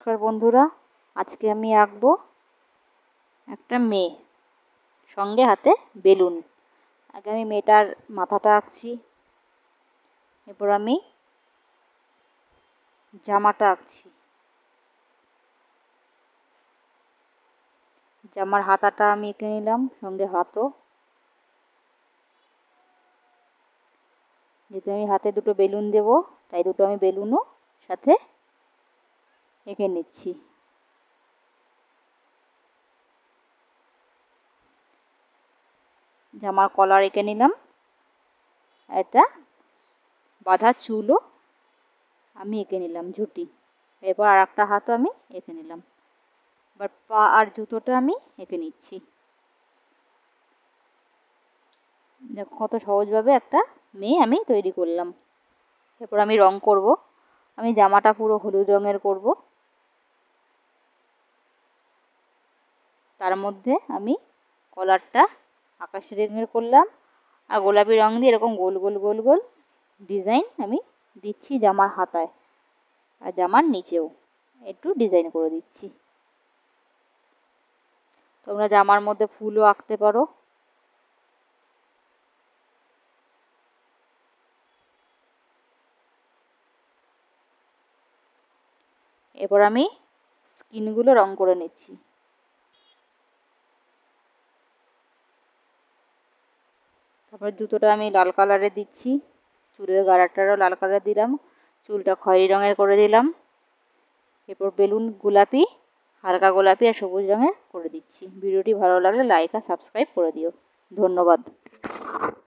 নমস্কার বন্ধুরা আজকে আমি আঁকবো একটা মেয়ে সঙ্গে হাতে বেলুন আগে আমি মেয়েটার মাথাটা আঁকছি এরপর আমি জামাটা আঁকছি জামার হাতাটা আমি এঁকে নিলাম সঙ্গে হাতও যেহেতু আমি হাতে দুটো বেলুন দেব তাই দুটো আমি বেলুনও সাথে এঁকে নিচ্ছি জামার কলার এঁকে নিলাম একটা বাঁধা চুলও আমি এঁকে নিলাম ঝুটি এরপর আর একটা হাতও আমি এঁকে নিলাম এবার পা আর জুতোটা আমি এঁকে নিচ্ছি দেখো কত সহজভাবে একটা মেয়ে আমি তৈরি করলাম এরপর আমি রং করব আমি জামাটা পুরো হলুদ রঙের করব তার মধ্যে আমি কলারটা আকাশি রঙের করলাম আর গোলাপি রং দিয়ে এরকম গোল গোল গোল গোল ডিজাইন আমি দিচ্ছি জামার হাতায় আর জামার নিচেও একটু ডিজাইন করে দিচ্ছি তোমরা জামার মধ্যে ফুলও আঁকতে পারো এরপর আমি স্কিনগুলো রং করে নিচ্ছি তারপর জুতোটা আমি লাল কালারে দিচ্ছি চুলের গাড়াটারও লাল কালার দিলাম চুলটা খয়েরি রঙের করে দিলাম এরপর বেলুন গোলাপি হালকা গোলাপি আর সবুজ রঙের করে দিচ্ছি ভিডিওটি ভালো লাগলে লাইক আর সাবস্ক্রাইব করে দিও ধন্যবাদ